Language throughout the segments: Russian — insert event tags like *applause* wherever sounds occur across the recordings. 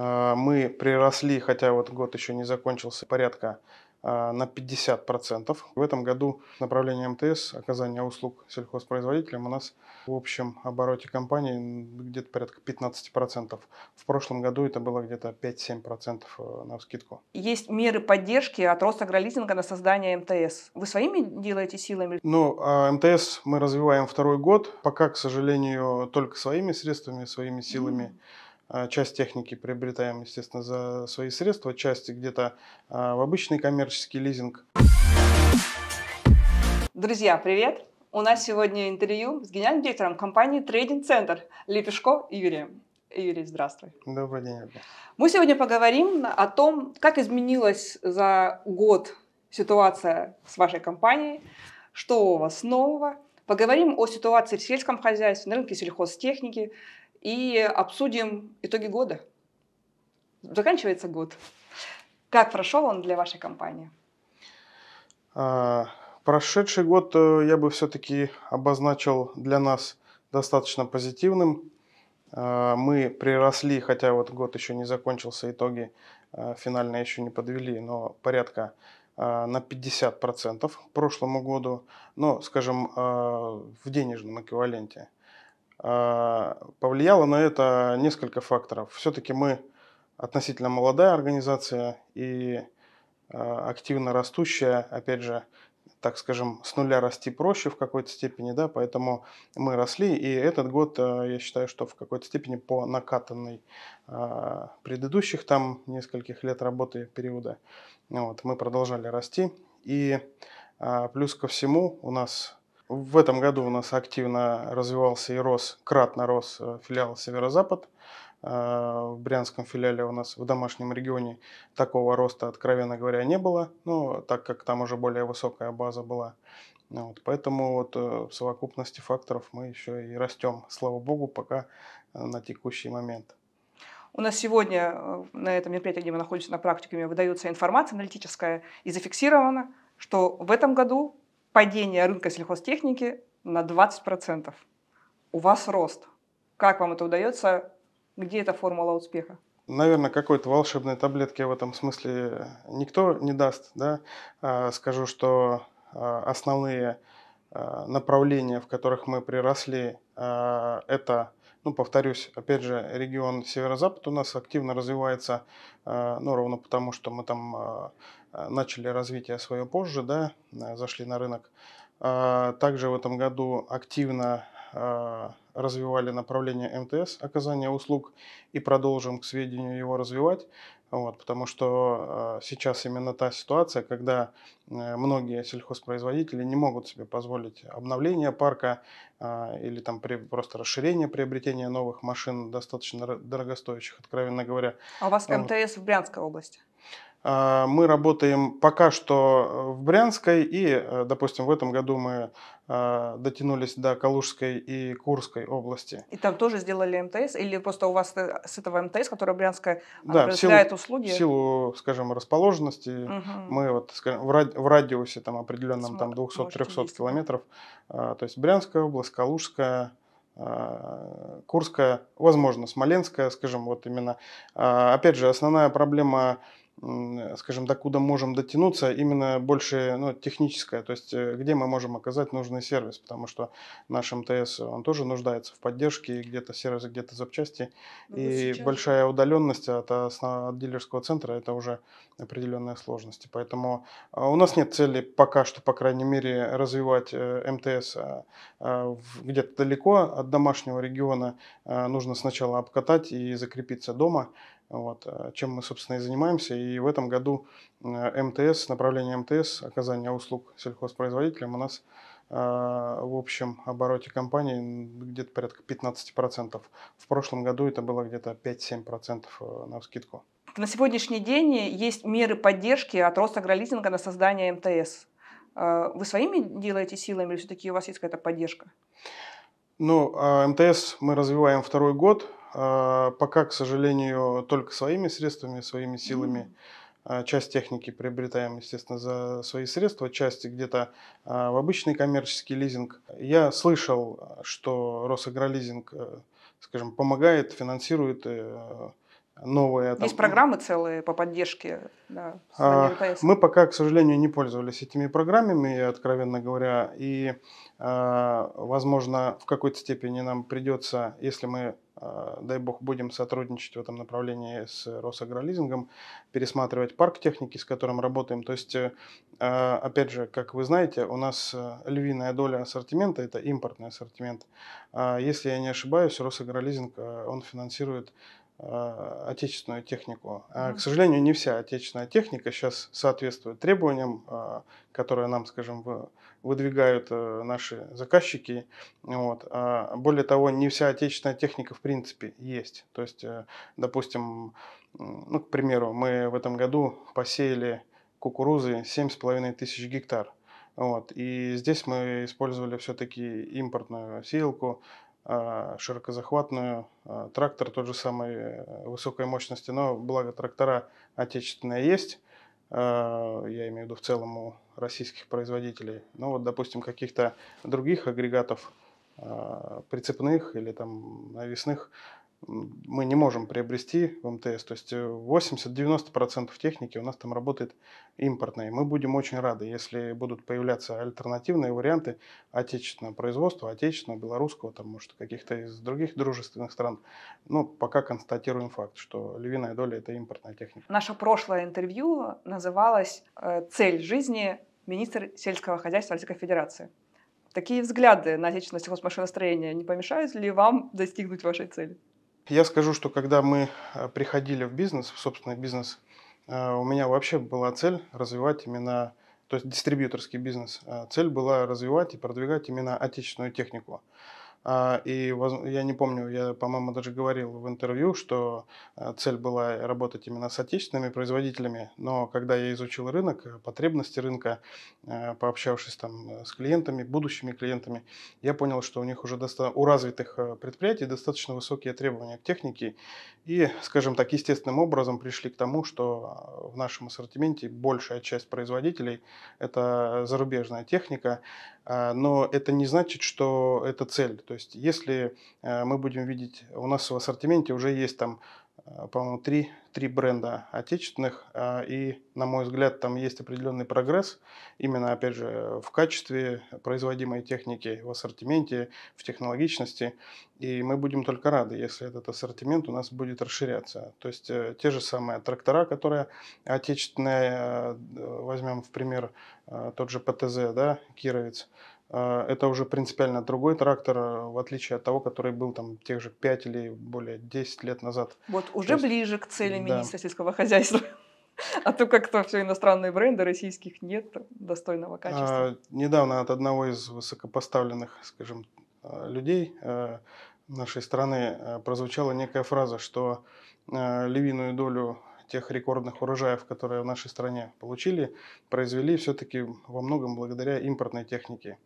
А, мы приросли, хотя вот год еще не закончился, порядка а, на 50%. В этом году направление МТС, оказание услуг сельхозпроизводителям у нас в общем обороте компании где-то порядка 15%. В прошлом году это было где-то 5-7% э, на скидку. Есть меры поддержки от Росагролизинга на создание МТС. Вы своими делаете силами? Ну, а МТС мы развиваем второй год. Пока, к сожалению, только своими средствами, своими силами. Mm-hmm а, часть техники приобретаем, естественно, за свои средства, часть где-то а, в обычный коммерческий лизинг. Друзья, привет! У нас сегодня интервью с генеральным директором компании Trading Center Лепешко Юрием. Юрий, здравствуй. Добрый день. Ольга. Мы сегодня поговорим о том, как изменилась за год ситуация с вашей компанией, что у вас нового. Поговорим о ситуации в сельском хозяйстве, на рынке сельхозтехники и обсудим итоги года. Заканчивается год. Как прошел он для вашей компании? А, прошедший год э, я бы все-таки обозначил для нас достаточно позитивным. А, мы приросли, хотя вот год еще не закончился, итоги а, э, финально еще не подвели, но порядка а, на 50% к прошлому году, но, скажем, а, в денежном эквиваленте а, повлияло на это несколько факторов. Все-таки мы относительно молодая организация и а, активно растущая, опять же, так скажем, с нуля расти проще в какой-то степени, да, поэтому мы росли, и этот год, э, я считаю, что в какой-то степени по накатанной а, предыдущих там нескольких лет работы периода, вот, мы продолжали расти, и плюс ко всему у нас в этом году у нас активно развивался и рос, кратно рос э, филиал «Северо-Запад». Э, в брянском филиале у нас в домашнем регионе такого роста, откровенно говоря, не было, ну, так как там уже более высокая база была. Ну вот, поэтому вот э, в совокупности факторов мы еще и растем, слава богу, пока на текущий момент. У нас сегодня на этом мероприятии, где мы находимся на практикуме, выдается информация аналитическая и зафиксировано, что в этом году падение рынка сельхозтехники на 20%. У вас рост. Как вам это удается? Где эта формула успеха? Наверное, какой-то волшебной таблетки в этом смысле никто не даст. Да? А, скажу, что а, основные а, направления, в которых мы приросли, это ну, повторюсь, опять же, регион северо-запад у нас активно развивается, ну, ровно потому, что мы там Э, начали развитие свое позже, да, э, зашли на рынок. А, также в этом году активно э, развивали направление МТС оказания услуг и продолжим к сведению его развивать, вот, потому что сейчас именно та ситуация, когда многие сельхозпроизводители не могут себе позволить обновление парка или там просто расширение приобретения новых машин, достаточно дорогостоящих, откровенно говоря. А у вас МТС вот. в Брянской области? А, мы работаем пока что э, в Брянской и, э, допустим, в этом году мы э, дотянулись до Калужской и Курской области. И там тоже сделали МТС? Или просто у вас с этого МТС, который Брянская да, предоставляет услуги? в силу, скажем, расположенности, угу. мы вот, скажем, в, ради, в радиусе там, определенном там, 200-300 километров, а, то есть Брянская область, Калужская, а, Курская, возможно, Смоленская, скажем, вот именно. Опять же, основная проблема скажем, докуда можем дотянуться, именно больше ну, техническая, то есть э, где мы можем оказать нужный сервис, потому что наш МТС, он тоже нуждается в поддержке, где-то сервисы, где-то запчасти, ну, и сейчас... большая удаленность от, от дилерского центра, это уже определенные сложности, поэтому э, у нас нет цели пока что, по крайней мере, развивать э, МТС а, а, где-то далеко от домашнего региона, нужно сначала обкатать и закрепиться дома, вот, а, чем мы, собственно, и занимаемся. И в этом году э, МТС, направление МТС, оказание услуг сельхозпроизводителям у нас а, в общем обороте компании где-то порядка 15%. процентов. В прошлом году это было где-то 5-7% процентов э, на скидку. На сегодняшний день есть меры поддержки от Росагролизинга на создание МТС. А, вы своими делаете силами или все-таки у вас есть какая-то поддержка? Ну, МТС мы развиваем второй год. А, пока, к сожалению, только своими средствами, своими силами. Mm-hmm. Часть техники приобретаем, естественно, за свои средства, часть где-то а, в обычный коммерческий лизинг. Я слышал, что Росагролизинг, э, скажем, помогает, финансирует э, новые. Там, Есть программы целые по поддержке. Да, а, мы пока, к сожалению, не пользовались этими программами, откровенно говоря, и, возможно, в какой-то степени нам придется, если мы а, дай бог, будем сотрудничать в этом направлении с Росагролизингом, пересматривать парк техники, с которым работаем. То есть, э, а, опять же, как вы знаете, у нас э, львиная доля ассортимента – это импортный ассортимент. А если я не ошибаюсь, Росагролизинг, э, он финансирует отечественную технику. К сожалению, не вся отечественная техника сейчас соответствует требованиям, которые нам, скажем, в выдвигают э, наши заказчики. Вот. А, более того, не вся отечественная техника в принципе есть. То есть, э, допустим, ну, к примеру, мы в этом году посеяли кукурузы 7,5 тысяч гектар. Вот. И здесь мы использовали все-таки импортную сеялку, а, широкозахватную, а, трактор тот же самый э, высокой мощности, но благо трактора отечественные есть. А, я имею в виду в целом у российских производителей. Но ну, вот, допустим, каких-то других агрегатов а, прицепных или там навесных мы не можем приобрести в МТС. То есть 80-90% э, техники у нас там работает импортная. Мы будем очень рады, если будут появляться альтернативные варианты отечественного производства, отечественного, белорусского, там, может, каких-то из других дружественных стран. Но пока констатируем факт, что львиная доля – это импортная техника. Наше прошлое интервью называлось э, «Цель жизни министр сельского хозяйства Российской Федерации». Такие взгляды на отечественное сельхозмашиностроение не помешают ли вам достигнуть вашей цели? Я скажу, что когда мы э, приходили в бизнес, в собственный бизнес, э, у меня вообще была цель развивать именно, то есть дистрибьюторский бизнес. Э, цель была развивать и продвигать именно отечественную технику. А, и я не помню, я, по-моему, даже говорил в интервью, что э, цель была работать именно с отечественными производителями, но когда я изучил рынок, э, потребности рынка, э, пообщавшись там с клиентами, будущими клиентами, я понял, что у них уже доста... у развитых предприятий достаточно высокие требования к технике, и, скажем так, естественным образом пришли к тому, что в нашем ассортименте большая часть производителей – это зарубежная техника, а, но это не значит, что это цель. То есть если э, мы будем видеть, у нас в ассортименте уже есть там Э, по-моему, три, три бренда отечественных, а, и, на мой взгляд, там есть определенный прогресс, именно, опять же, в качестве производимой техники, в ассортименте, в технологичности, и мы будем только рады, если этот ассортимент у нас будет расширяться. То есть э, те же самые трактора, которые отечественные, э, возьмем в пример тот же ПТЗ, да, Кировец, а, это уже принципиально другой трактор, а, в отличие от того, который был там тех же 5 или более 10 лет назад. Вот уже есть, ближе к цели да. сельского хозяйства. *laughs* А то как-то все иностранные бренды российских нет достойного качества. А, недавно от одного из высокопоставленных, скажем, а, людей нашей страны прозвучала некая фраза, что львиную долю тех рекордных урожаев, которые в нашей стране получили, произвели все-таки во многом благодаря импортной технике.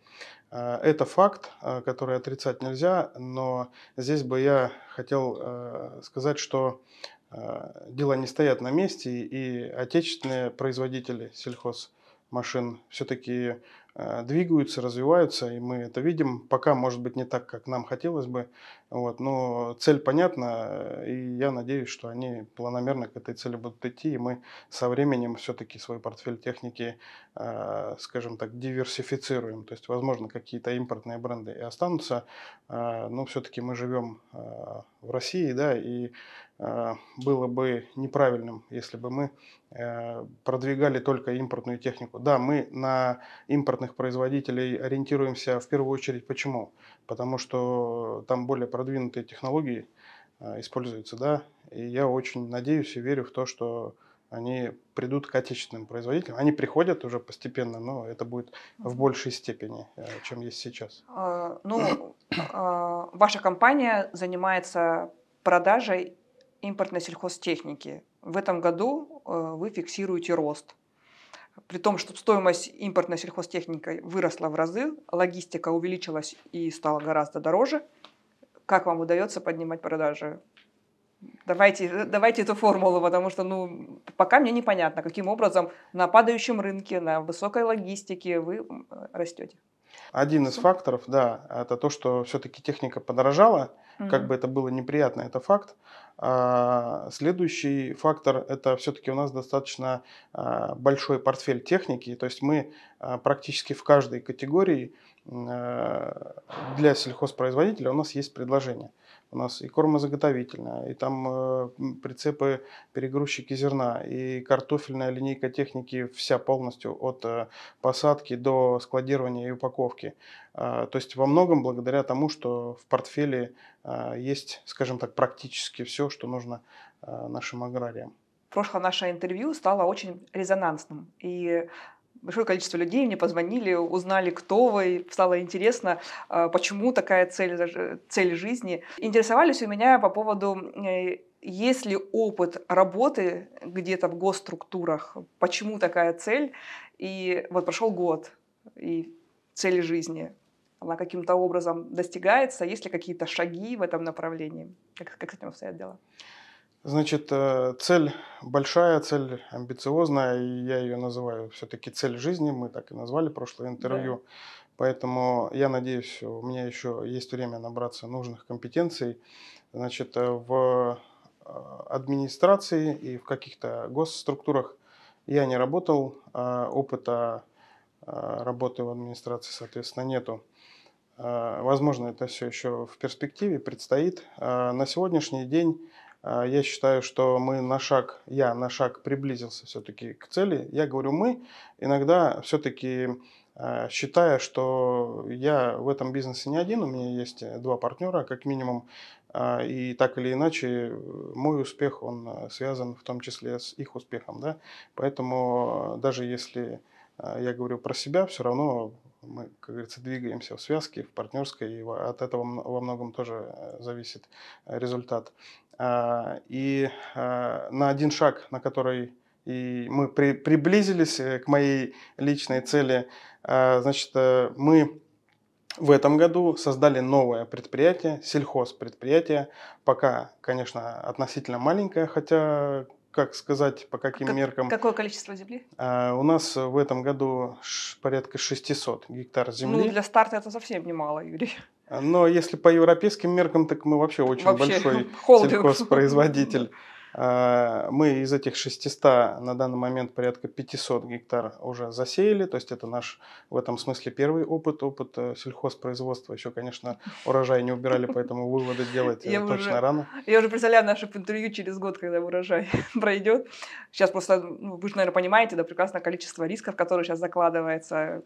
Э, это факт, э, который отрицать нельзя, но здесь бы я хотел э, сказать, что дела не стоят на месте, и отечественные производители сельхозмашин все-таки двигаются, развиваются, и мы это видим. Пока, может быть, не так, как нам хотелось бы, вот, но цель понятна, э, и я надеюсь, что они планомерно к этой цели будут идти, и мы со временем все-таки свой портфель техники, э, скажем так, диверсифицируем. То есть, возможно, какие-то импортные бренды и останутся, э, но все-таки мы живем э, в России, да, и э, было бы неправильным, если бы мы э, продвигали только импортную технику. Да, мы на импортных производителей ориентируемся в первую очередь. Почему? Потому что там более продвинутые технологии э, используются, да, и я очень надеюсь и верю в то, что они придут к отечественным производителям. Они приходят уже постепенно, но это будет в большей степени, э, чем есть сейчас. А, ну, а, ваша компания занимается продажей импортной сельхозтехники. В этом году э, вы фиксируете рост. При том, что стоимость импортной сельхозтехники выросла в разы, логистика увеличилась и стала гораздо дороже – как вам удается поднимать продажи? Давайте, э, давайте эту формулу, потому что ну, пока мне непонятно, каким образом на падающем рынке, на высокой логистике вы растете. Один из факторов, да, это то, что все-таки техника подорожала, угу. как бы это было неприятно, это факт. А, следующий фактор это все-таки у нас достаточно а, большой портфель техники, то есть мы а, практически в каждой категории Э, для сельхозпроизводителя у нас есть предложение. У нас и кормозаготовительная, и там э, прицепы, перегрузчики зерна, и картофельная линейка техники вся полностью от э, посадки до складирования и упаковки. то есть во многом благодаря тому, что в портфеле есть, скажем так, практически все, что нужно нашим аграриям прошлое наше интервью стало очень резонансным. И большое количество людей мне позвонили, узнали, кто вы, стало интересно, а, почему такая цель, цель жизни. Интересовались у меня по поводу э, есть ли опыт работы где-то в госструктурах, почему такая цель, и вот прошел год, и цель жизни, она каким-то образом достигается, есть ли какие-то шаги в этом направлении, как, как с этим обстоят дела? Значит, э, цель большая, цель амбициозная, и я ее называю все-таки цель жизни, мы так и назвали прошлое интервью. Да. Поэтому я надеюсь, у меня еще есть время набраться нужных компетенций. Значит, э, в э, администрации и в каких-то госструктурах я не работал, а опыта работы в администрации, соответственно, нету. Возможно, это все еще в перспективе предстоит. На сегодняшний день а, я считаю, что мы на шаг, я на шаг приблизился все-таки к цели. Я говорю мы, иногда все-таки а, считая, что я в этом бизнесе не один, у меня есть два партнера, как минимум, а, и так или иначе мой успех, он связан в том числе с их успехом, да, поэтому даже если я говорю про себя, все равно мы, как говорится, двигаемся в связке, в партнерской, и от этого во многом тоже зависит результат. А, и а, на один шаг, на который и мы при, приблизились э, к моей личной цели, а, значит, э, мы в этом году создали новое предприятие, сельхозпредприятие, пока, конечно, относительно маленькое, хотя как сказать, по каким как, меркам. Какое количество земли? у нас в этом году ш, порядка 600 гектар ну, земли. Ну, для старта это совсем немало, Юрий. Но если по европейским меркам, так мы вообще очень вообще большой *laughs* холдинг. сельхозпроизводитель. Э, мы из этих 600 на данный момент порядка 500 гектар уже засеяли, то есть это наш в этом смысле первый опыт, опыт э, сельхозпроизводства. Еще, конечно, урожай не убирали, поэтому выводы делать э, точно рано. Я уже представляю наше интервью через год, когда урожай *laughs* пройдет. Сейчас просто, ну, вы же, наверное, понимаете, да, прекрасно количество рисков, которые сейчас закладывается,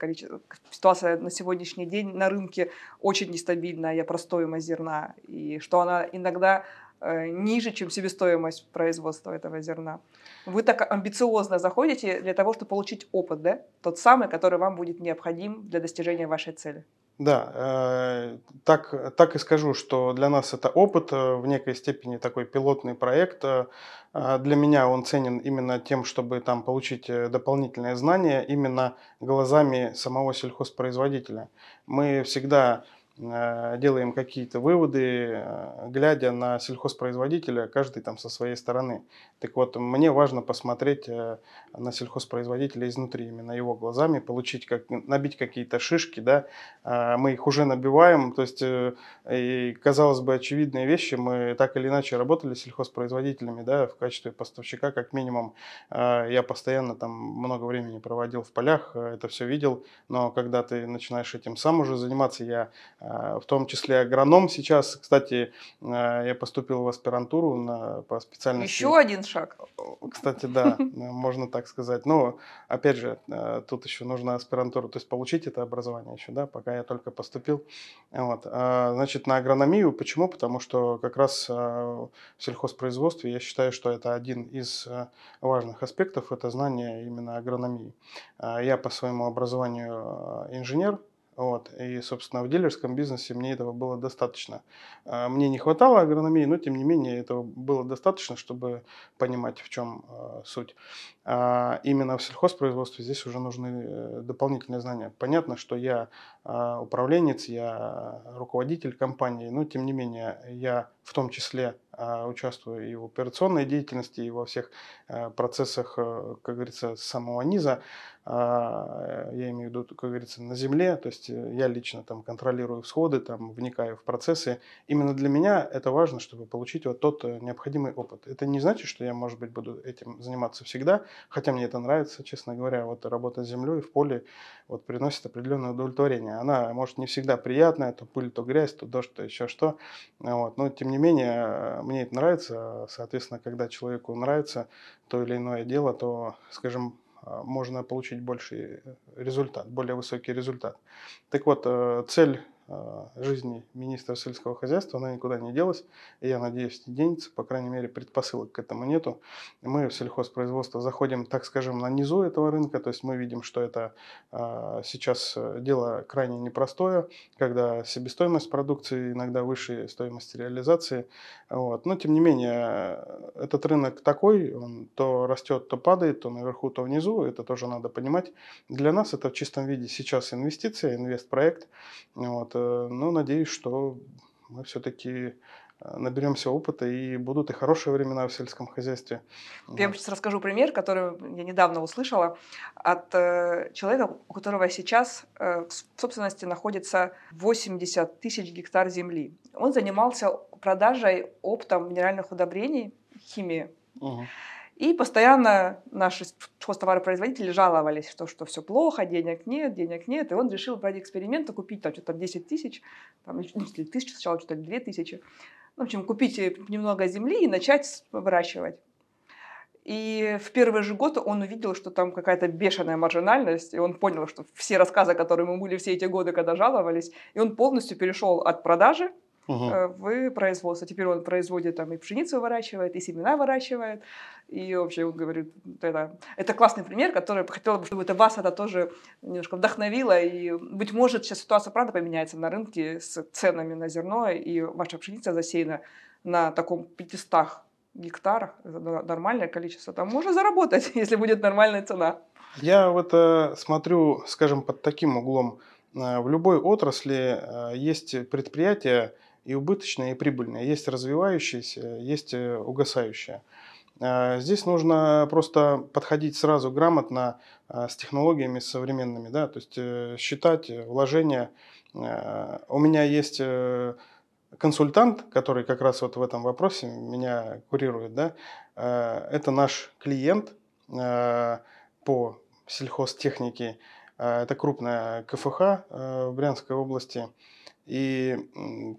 ситуация на сегодняшний день на рынке очень нестабильная, я про стоимость зерна, и что она иногда Э, ниже, чем себестоимость производства этого зерна. Вы так амбициозно заходите для того, чтобы получить опыт, да? Тот самый, который вам будет необходим для достижения вашей цели. Да, э, так, так и скажу, что для нас это опыт, э, в некой степени такой пилотный проект. Э, для меня он ценен именно тем, чтобы там получить дополнительные знания именно глазами самого сельхозпроизводителя. Мы всегда Э, делаем какие-то выводы, э, глядя на сельхозпроизводителя, каждый там со своей стороны. Так вот, мне важно посмотреть э, на сельхозпроизводителя изнутри, именно его глазами, получить, как, набить какие-то шишки, да, мы их уже набиваем, то есть, и, казалось бы, очевидные вещи, мы так или иначе работали с сельхозпроизводителями, да, в качестве поставщика, как минимум, я постоянно там много времени проводил в полях, это все видел, но когда ты начинаешь этим сам уже заниматься, я а, в том числе агроном. Сейчас, кстати, а, я поступил в аспирантуру на, по специальности. Еще один шаг. Кстати, да, можно так сказать. Но, опять же, а, тут еще нужна аспирантура, то есть получить это образование еще, да, пока я только поступил. Вот. Значит, на агрономию. Почему? Потому что как раз в сельхозпроизводстве я считаю, что это один из важных аспектов, это знание именно агрономии. Я по своему образованию инженер, вот. И, собственно, в дилерском бизнесе мне этого было достаточно. А, мне не хватало агрономии, но, тем не менее, этого было достаточно, чтобы понимать, в чем а, суть. А именно в сельхозпроизводстве здесь уже нужны э, дополнительные знания. Понятно, что я а, управленец, я руководитель компании, но, тем не менее, я в том числе участвую и в операционной деятельности, и во всех э, процессах, э, как говорится, самого низа. А, э, я имею в виду, как говорится, на земле, то есть э, я лично там контролирую всходы, там вникаю в процессы. Именно для меня это важно, чтобы получить вот тот э, необходимый опыт. Это не значит, что я, может быть, буду этим заниматься всегда, хотя мне это нравится, честно говоря, вот работа с землей в поле вот приносит определенное удовлетворение. Она, может, не всегда приятная, то пыль, то грязь, то дождь, то еще что, вот. но тем не менее мне это нравится, соответственно, когда человеку нравится то или иное дело, то, скажем, а, можно получить больший результат, более высокий результат. Так вот, э, цель Э, жизни министра сельского хозяйства, она никуда не делась, и я надеюсь, не денется, по крайней мере, предпосылок к этому нету. Мы в сельхозпроизводство заходим, так скажем, на низу этого рынка, то есть мы видим, что это э, сейчас дело крайне непростое, когда себестоимость продукции иногда выше стоимости реализации, вот. но тем не менее, этот рынок такой, он то растет, то падает, то наверху, то внизу, это тоже надо понимать. Для нас это в чистом виде сейчас инвестиция, инвестпроект, вот, Э, но надеюсь, что мы все-таки э, наберемся опыта и будут и хорошие времена в сельском хозяйстве. Я вам сейчас расскажу пример, который я недавно услышала от э, человека, у которого сейчас в собственности находится 80 тысяч гектар земли. Он занимался продажей оптом минеральных удобрений, химии. Угу. И постоянно наши производители жаловались, что, что все плохо, денег нет, денег нет. И он решил ради эксперимента купить там что-то 10 тысяч, там, или ну, тысячу сначала, что-то 2 тысячи. В общем, купить э, немного земли и начать выращивать. И в первый же год он увидел, что там какая-то бешеная маржинальность, и он понял, что все рассказы, которые мы были все эти годы, когда жаловались, и он полностью перешел от продажи угу. в производство. Теперь он производит там и пшеницу выращивает, и семена выращивает. И вообще он говорит, это, это классный пример, который хотел бы, чтобы это вас это тоже немножко вдохновило. И, быть может, сейчас ситуация правда поменяется на рынке с ценами на зерно, и ваша пшеница засеяна на таком 500 гектарах, это нормальное количество, там можно заработать, *laughs* если будет нормальная цена. Я вот это смотрю, скажем, под таким углом. Э, в любой отрасли э, есть предприятия, и убыточная, и прибыльная. Есть развивающаяся, есть э, угасающая. Здесь нужно просто подходить сразу грамотно а, с технологиями современными, да, то есть э, считать э, вложения. А, у меня есть консультант, который как раз вот в этом вопросе меня курирует, да, а, это наш клиент по сельхозтехнике, это крупная КФХ в Брянской области – и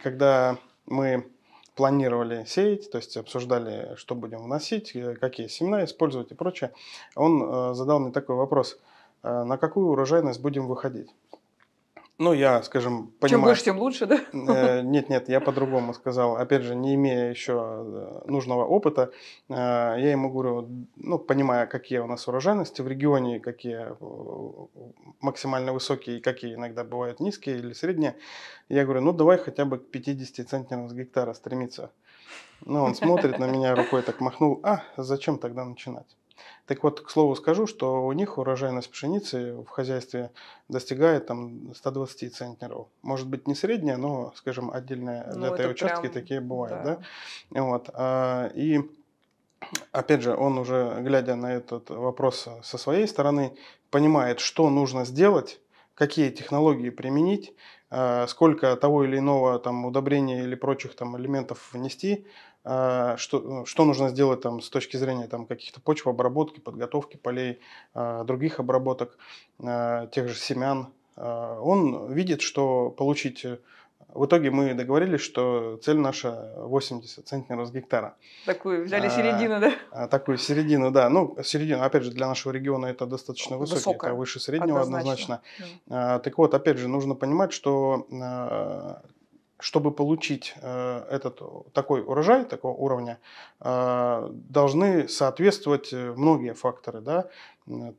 когда мы планировали сеять, то есть обсуждали, что будем вносить, э, какие семена использовать и прочее, он э, задал мне такой вопрос, «Э, на какую урожайность будем выходить? Ну, я, скажем, понимаю... Чем больше, тем лучше, да? Э, нет, нет, я по-другому сказал. Опять же, не имея еще э, нужного опыта, э, я ему говорю, ну, понимая, какие у нас урожайности в регионе, какие максимально высокие какие иногда бывают низкие или средние, я говорю, ну, давай хотя бы к 50 центнеров с гектара стремиться. Ну, он смотрит на меня рукой, так махнул, а зачем тогда начинать? Так вот, к слову скажу, что у них урожайность пшеницы в хозяйстве достигает там 120 центнеров. Может быть, не средняя, но, скажем, отдельные ну, датые участки прям... такие бывают. Да. Да? Вот. А, и опять же, он уже, глядя на этот вопрос со своей стороны, понимает, что нужно сделать, какие технологии применить, а, сколько того или иного там, удобрения или прочих там, элементов внести, а, что, что нужно сделать там, с точки зрения там, каких-то почв обработки, подготовки полей, а, других обработок, тех же семян. Он видит, что получить в итоге мы договорились, что цель наша 80 центнеров с гектара. Такую взяли а, середину, да? А, такую середину, да. Ну, середину, опять же, для нашего региона это достаточно высокий, Высокая. это выше среднего однозначно. однозначно. Да. А, так вот, опять же, нужно понимать, что а, чтобы получить а, этот такой урожай такого уровня, должны соответствовать э, многие факторы, да,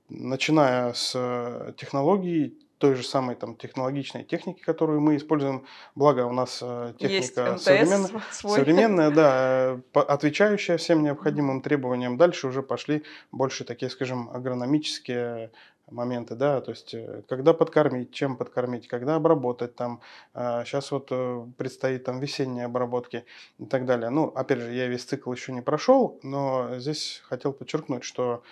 начиная с э, технологии той же самой там, технологичной техники, которую мы используем. Благо у нас э, техника МТС современная, *laughs* свой. современная да, э, отвечающая всем необходимым требованиям. Дальше уже пошли больше такие, скажем, агрономические моменты, да, то есть э, когда подкормить, чем подкормить, когда обработать там, сейчас а, вот э, предстоит там весенние обработки и так далее. Ну, опять же, я весь цикл еще не прошел, но здесь хотел подчеркнуть, что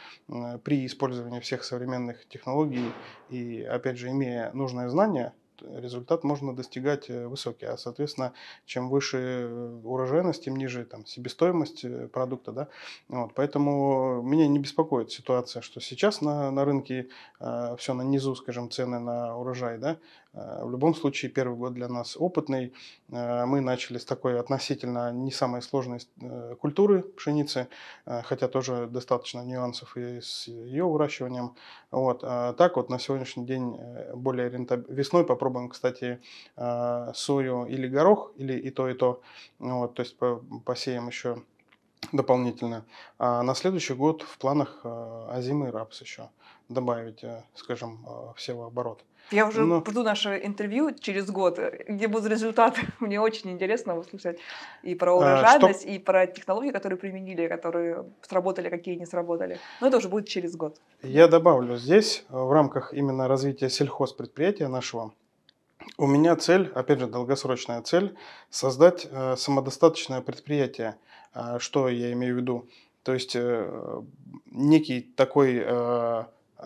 при использовании всех современных технологий и, опять же, имея нужное знание, результат можно достигать э, высокий. А, соответственно, чем выше э, урожайность, тем ниже там, себестоимость э, продукта. Да? Вот, поэтому меня не беспокоит ситуация, что сейчас на, на рынке э, а, все на низу, скажем, цены на урожай. Да? Э, в любом случае, первый год для нас опытный. Э, мы начали с такой относительно не самой сложной э, культуры пшеницы, хотя тоже достаточно нюансов и с ее выращиванием. Вот. А так вот на сегодняшний день более рентабельно. Весной попробуем, кстати, сою или горох, или и то, и то. Вот. То есть посеем еще дополнительно. А на следующий год в планах озимый рапс еще добавить, э, скажем, э, всего оборот. Я уже Но... жду наше интервью через год, где будут результаты. *laughs* Мне очень интересно услышать и про а, урожайность, что... и про технологии, которые применили, которые сработали, какие не сработали. Но это уже будет через год. Я добавлю здесь, э, в рамках именно развития сельхозпредприятия нашего, у меня цель, опять же, долгосрочная цель, создать самодостаточное предприятие. А, что я имею в виду? То есть некий такой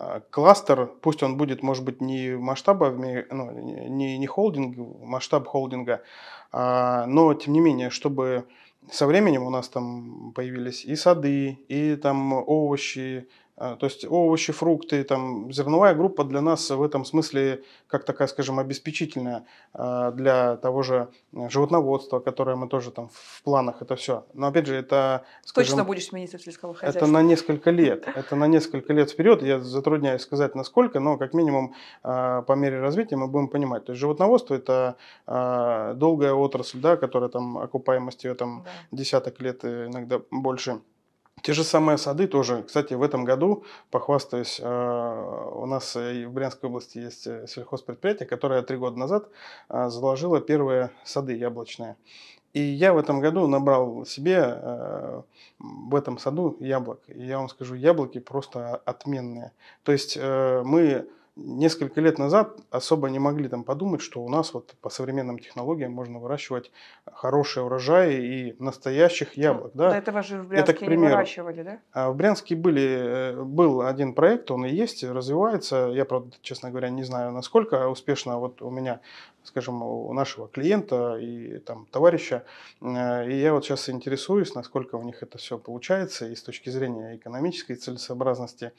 а, кластер, пусть он будет, может быть, не масштаба, ну, не, не холдинг, масштаб холдинга, а, но, тем не менее, чтобы со временем у нас там появились и сады, и там овощи, а, то есть овощи, фрукты, там, зерновая группа для нас в этом смысле как такая, скажем, обеспечительная а, для того же э, животноводства, которое мы тоже там в планах, это все. Но опять же, это... Скажем, Точно будешь министр сельского хозяйства. Это на несколько лет. Это на несколько лет вперед. Я затрудняюсь сказать, насколько, но как минимум а, по мере развития мы будем понимать. То есть животноводство – это долгая отрасль, да, которая там окупаемость ее там да. десяток лет, э, иногда больше те же самые сады тоже. Кстати, в этом году, похвастаюсь, э, у нас э, в Брянской области есть э, сельхозпредприятие, которое три года назад заложило первые сады яблочные. И я в этом году набрал себе в этом саду яблок. И я вам скажу, яблоки просто отменные. То есть мы несколько лет назад особо не могли там подумать, что у нас вот по современным технологиям можно выращивать хорошие урожаи и настоящих ну, яблок. Да? До этого же в Брянске Это, к примеру, не выращивали, да? А, в Брянске были, э, был один проект, он и есть, развивается. Я, правда, честно говоря, не знаю, насколько успешно. А вот у меня скажем, у нашего клиента и там товарища. Э, и я вот сейчас интересуюсь, насколько у них это все получается и с точки зрения экономической целесообразности.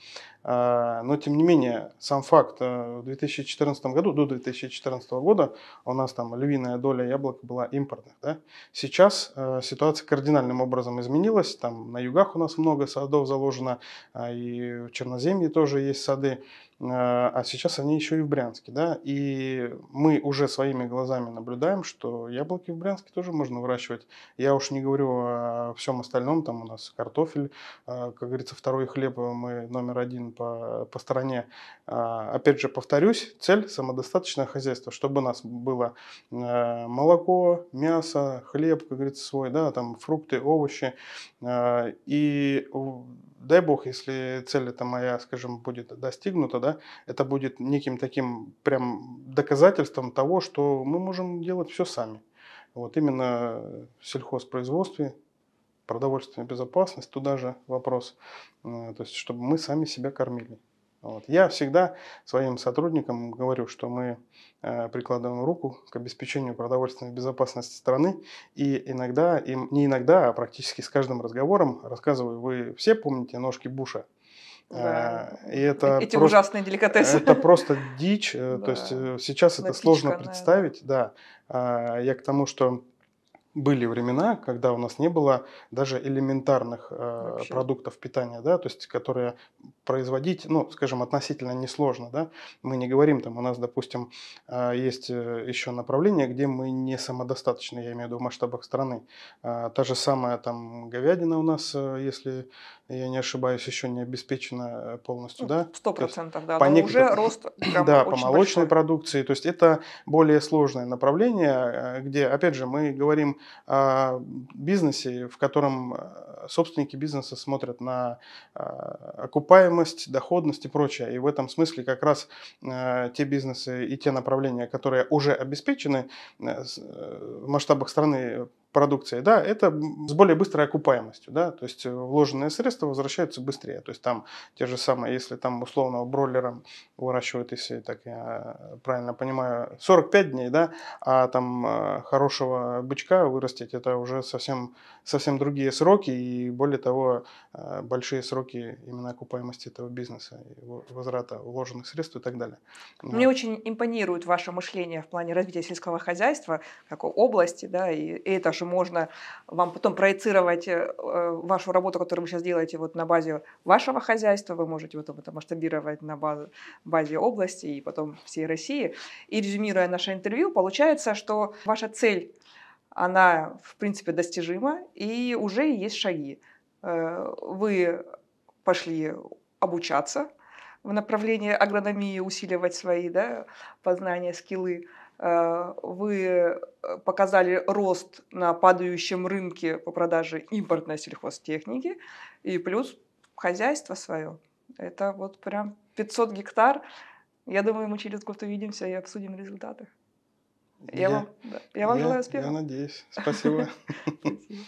Э, но тем не менее, сам факт, э, в 2014 году, до 2014 года у нас там львиная доля яблок была импортных. Да? Сейчас ситуация кардинальным образом изменилась. Там на югах у нас много садов заложено, и в Черноземье тоже есть сады. А, а сейчас они еще и в Брянске, да, и мы уже своими глазами наблюдаем, что яблоки в Брянске тоже можно выращивать. Я уж не говорю о всем остальном, там у нас картофель, а, как говорится, второй хлеб мы номер один по, по стране. А, опять же, повторюсь, цель – самодостаточное хозяйство, чтобы у нас было молоко, мясо, хлеб, как говорится, свой, да, там фрукты, овощи, и дай бог, если цель эта моя, скажем, будет достигнута, да, это будет неким таким прям доказательством того, что мы можем делать все сами. Вот именно в сельхозпроизводстве, продовольственная безопасность, туда же вопрос, э, то есть чтобы мы сами себя кормили. Вот. Я всегда своим сотрудникам говорю, что мы э, прикладываем руку к обеспечению продовольственной безопасности страны, и иногда, им, не иногда, а практически с каждым разговором рассказываю, вы все помните ножки Буша? Да. Э, и это Эти просто, ужасные деликатесы. Это просто дичь. Э, то есть э, сейчас это сложно представить. Да. А, я к тому, что были времена, когда у нас не было даже элементарных э, продуктов питания, да, то есть которые производить, ну, скажем, относительно несложно, да. Мы не говорим там, у нас, допустим, э, есть э, еще направление, где мы не самодостаточны, я имею в виду в масштабах страны. Э, та же самая там говядина у нас, э, если я не ошибаюсь, еще не обеспечена э, полностью, ну, да. Сто процентов, да. По но некоторым... уже рост *clears throat* Да, по молочной большой. продукции. То есть это более сложное направление, э, где, опять же, мы говорим а, бизнесе, в котором э, собственники бизнеса смотрят на а, окупаемость, доходность и прочее. И в этом смысле как раз э, те бизнесы и те направления, которые уже обеспечены э, в масштабах страны продукции, да, это с более быстрой окупаемостью, да, то есть э, вложенные средства возвращаются быстрее, то есть там те же самые, если там условного бройлера выращивают, если так я э, правильно понимаю, 45 дней, да, а там э, хорошего бычка вырастить, это уже совсем, совсем другие сроки и более того, большие сроки именно окупаемости этого бизнеса, возврата вложенных средств и так далее. Мне вот. очень импонирует ваше мышление в плане развития сельского хозяйства, такой области, да, и, и это же также можно вам потом проецировать э, э, вашу работу, которую вы сейчас делаете вот на базе вашего хозяйства, вы можете потом это масштабировать на базе, базе области и потом всей России. И резюмируя наше интервью, получается, что ваша цель, она в принципе достижима и уже есть шаги. Э, вы пошли обучаться в направлении агрономии, усиливать свои да, познания, скиллы – Э, вы э, показали рост на падающем рынке по продаже импортной сельхозтехники и плюс хозяйство свое. Это вот прям 500 гектар. Я думаю, мы через год увидимся и обсудим результаты. Я, я вам, я вам я, желаю успехов. Я надеюсь. Спасибо. *laughs*